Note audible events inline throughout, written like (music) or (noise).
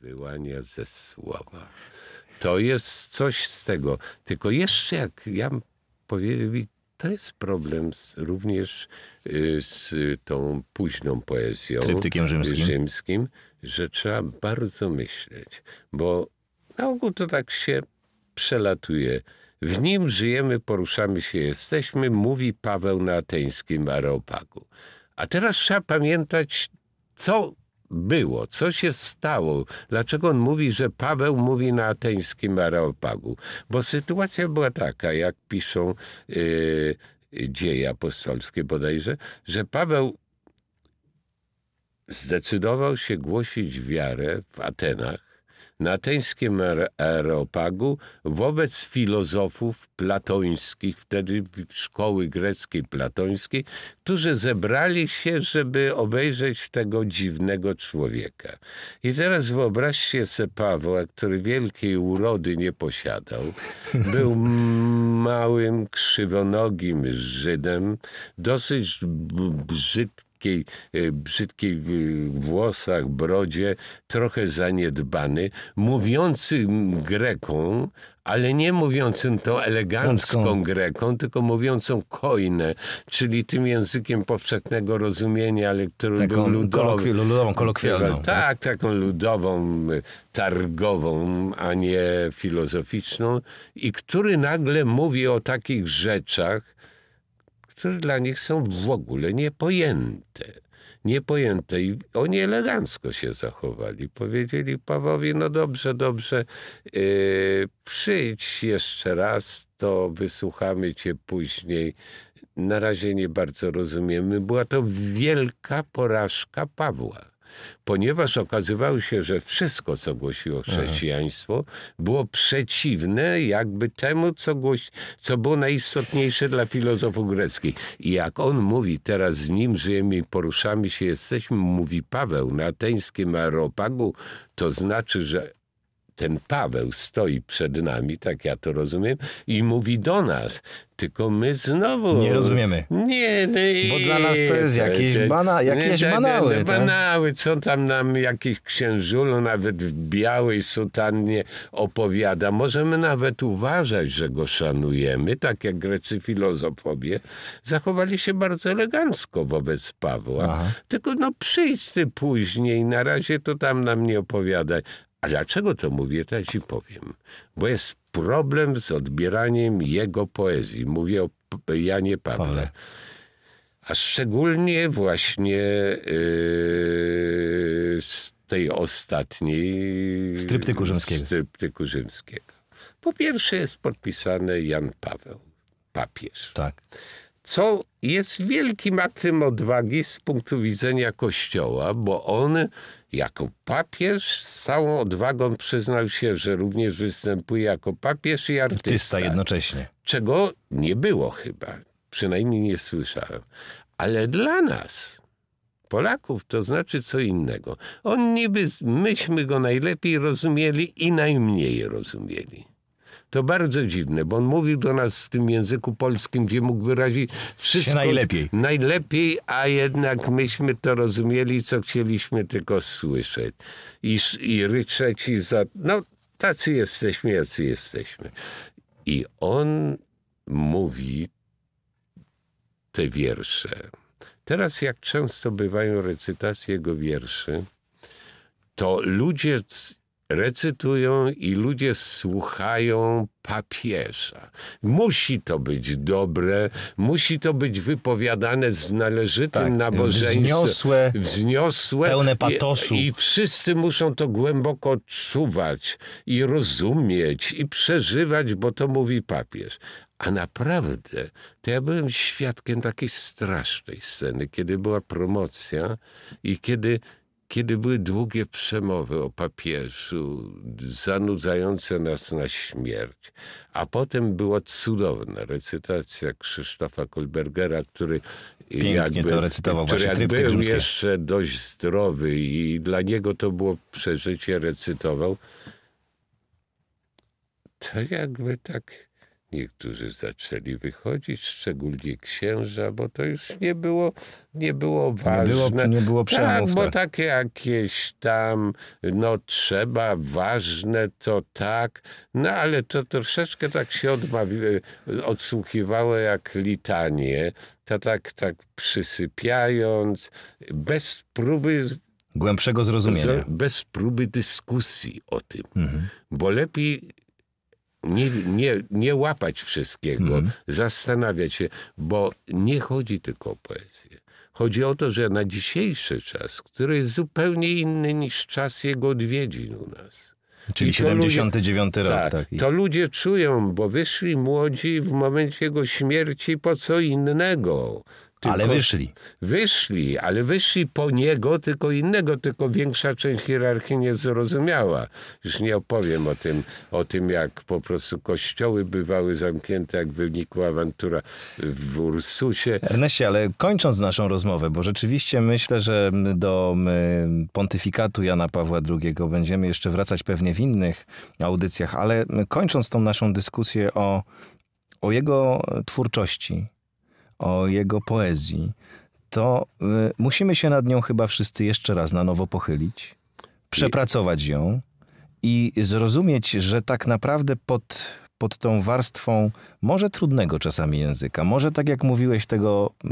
wyłania ze słowa. To jest coś z tego. Tylko jeszcze jak ja powiedział, to jest problem z, również y, z tą późną poezją Tryptykiem rzymskim. rzymskim, że trzeba bardzo myśleć, bo na ogół to tak się przelatuje. W nim żyjemy, poruszamy się, jesteśmy, mówi Paweł na ateńskim Areopagu. A teraz trzeba pamiętać, co było? Co się stało? Dlaczego on mówi, że Paweł mówi na ateńskim Areopagu? Bo sytuacja była taka, jak piszą yy, dzieje apostolskie bodajże, że Paweł zdecydował się głosić wiarę w Atenach na Ateńskim Areopagu wobec filozofów platońskich, wtedy szkoły greckiej platońskiej, którzy zebrali się, żeby obejrzeć tego dziwnego człowieka. I teraz wyobraźcie sobie Pawła, który wielkiej urody nie posiadał, (laughs) był małym, krzywonogim Żydem, dosyć brzydkim, Y, brzydkiej, w włosach, brodzie, trochę zaniedbany, mówiącym Greką, ale nie mówiącym tą elegancką Greką, tylko mówiącą koinę, czyli tym językiem powszechnego rozumienia, ale który taką był ludowy. Kolokwi ludową, kolokwialną. Tak? tak, taką ludową, y, targową, a nie filozoficzną i który nagle mówi o takich rzeczach, które dla nich są w ogóle niepojęte. Niepojęte i oni elegancko się zachowali. Powiedzieli Pawłowi, no dobrze, dobrze, yy, przyjdź jeszcze raz, to wysłuchamy cię później. Na razie nie bardzo rozumiemy. Była to wielka porażka Pawła ponieważ okazywało się, że wszystko, co głosiło mhm. chrześcijaństwo, było przeciwne jakby temu, co, co było najistotniejsze dla filozofów greckich. I jak on mówi, teraz z nim żyjemy i poruszamy się, jesteśmy, mówi Paweł na ateńskim areopagu, to znaczy, że ten Paweł stoi przed nami, tak ja to rozumiem, i mówi do nas, tylko my znowu... Nie rozumiemy. Nie, nie. Bo dla nas to jest jakieś, bana, jakieś nie, banały. Tak? banały, co tam nam jakiś księżulu nawet w białej sutannie opowiada. Możemy nawet uważać, że go szanujemy, tak jak grecy filozofowie zachowali się bardzo elegancko wobec Pawła. Aha. Tylko no przyjdź ty później, na razie to tam nam nie opowiadaj. A dlaczego to mówię, to ja ci powiem. Bo jest problem z odbieraniem jego poezji. Mówię o Janie Pawle. Pawle. A szczególnie właśnie yy, z tej ostatniej... Z tryptyku rzymskiego. Z tryptyku rzymskiego. Po pierwsze jest podpisany Jan Paweł, papież. Tak. Co jest wielkim aktem odwagi z punktu widzenia Kościoła, bo on jako papież z całą odwagą przyznał się, że również występuje jako papież i artysta. Artysta jednocześnie. Czego nie było chyba, przynajmniej nie słyszałem. Ale dla nas, Polaków, to znaczy co innego. On niby, myśmy go najlepiej rozumieli i najmniej rozumieli. To bardzo dziwne, bo on mówił do nas w tym języku polskim, gdzie mógł wyrazić wszystko. Najlepiej. Najlepiej, a jednak myśmy to rozumieli, co chcieliśmy tylko słyszeć. I, i ryczeć i za... No, tacy jesteśmy, jacy jesteśmy. I on mówi te wiersze. Teraz, jak często bywają recytacje jego wierszy, to ludzie recytują i ludzie słuchają papieża. Musi to być dobre, musi to być wypowiadane z należytym tak, nabożeństwem. Wzniosłe, wzniosłe, pełne patosu. I, I, wszyscy muszą to głęboko czuwać i rozumieć i przeżywać, bo to mówi papież. A naprawdę, to ja byłem świadkiem takiej strasznej sceny, kiedy była promocja i kiedy kiedy były długie przemowy o papieżu, zanudzające nas na śmierć, a potem była cudowna recytacja Krzysztofa Kolbergera, który Pięknie jakby, to recytował który właśnie jak był jeszcze dość zdrowy i dla niego to było przeżycie, recytował. To jakby tak Niektórzy zaczęli wychodzić, szczególnie księża, bo to już nie było, nie było ważne. Nie było, nie było tak, bo takie jakieś tam, no trzeba, ważne to tak, no ale to troszeczkę tak się odsłuchiwało jak litanie, to tak, tak przysypiając, bez próby Głębszego zrozumienia. Bez próby dyskusji o tym, mhm. bo lepiej nie, nie, nie łapać wszystkiego, mm. zastanawiać się, bo nie chodzi tylko o poezję. Chodzi o to, że na dzisiejszy czas, który jest zupełnie inny niż czas jego odwiedzin u nas. Czyli 79 ludzie, rok. Tak, tak. To ludzie czują, bo wyszli młodzi w momencie jego śmierci po co innego. Tylko ale wyszli. Wyszli, ale wyszli po niego, tylko innego, tylko większa część hierarchii nie zrozumiała. Już nie opowiem o tym, o tym jak po prostu kościoły bywały zamknięte, jak wynikła awantura w Ursusie. Ernestie, ale kończąc naszą rozmowę, bo rzeczywiście myślę, że do pontyfikatu Jana Pawła II będziemy jeszcze wracać pewnie w innych audycjach, ale kończąc tą naszą dyskusję o, o jego twórczości, o jego poezji, to y, musimy się nad nią chyba wszyscy jeszcze raz na nowo pochylić, przepracować ją i zrozumieć, że tak naprawdę pod, pod tą warstwą może trudnego czasami języka, może tak jak mówiłeś, tego, e,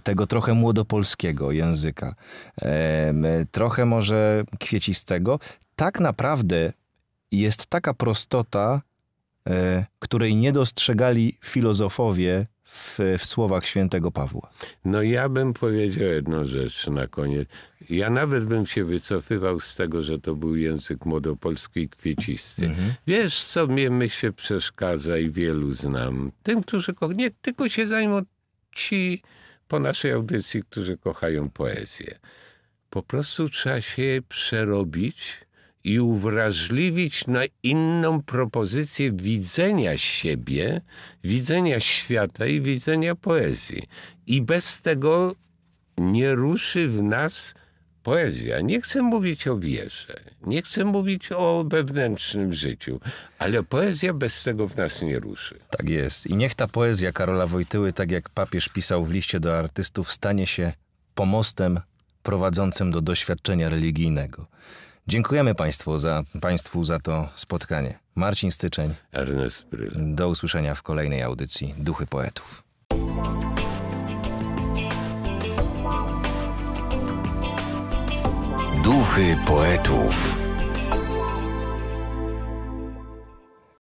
tego trochę młodopolskiego języka, e, trochę może kwiecistego, tak naprawdę jest taka prostota, e, której nie dostrzegali filozofowie w, w słowach świętego Pawła? No ja bym powiedział jedną rzecz na koniec. Ja nawet bym się wycofywał z tego, że to był język młodopolski i kwiecisty. Mhm. Wiesz, co mnie się przeszkadza i wielu znam. Tym, którzy ko- nie, tylko się zajmą ci po naszej audycji, którzy kochają poezję. Po prostu trzeba się przerobić i uwrażliwić na inną propozycję widzenia siebie, widzenia świata i widzenia poezji. I bez tego nie ruszy w nas poezja. Nie chcę mówić o wierze, nie chcę mówić o wewnętrznym życiu, ale poezja bez tego w nas nie ruszy. Tak jest. I niech ta poezja Karola Wojtyły, tak jak papież pisał w liście do artystów, stanie się pomostem prowadzącym do doświadczenia religijnego. Dziękujemy Państwu za, państwu za to spotkanie. Marcin Styczeń. Ernest Bryl. Do usłyszenia w kolejnej audycji Duchy Poetów. Duchy Poetów.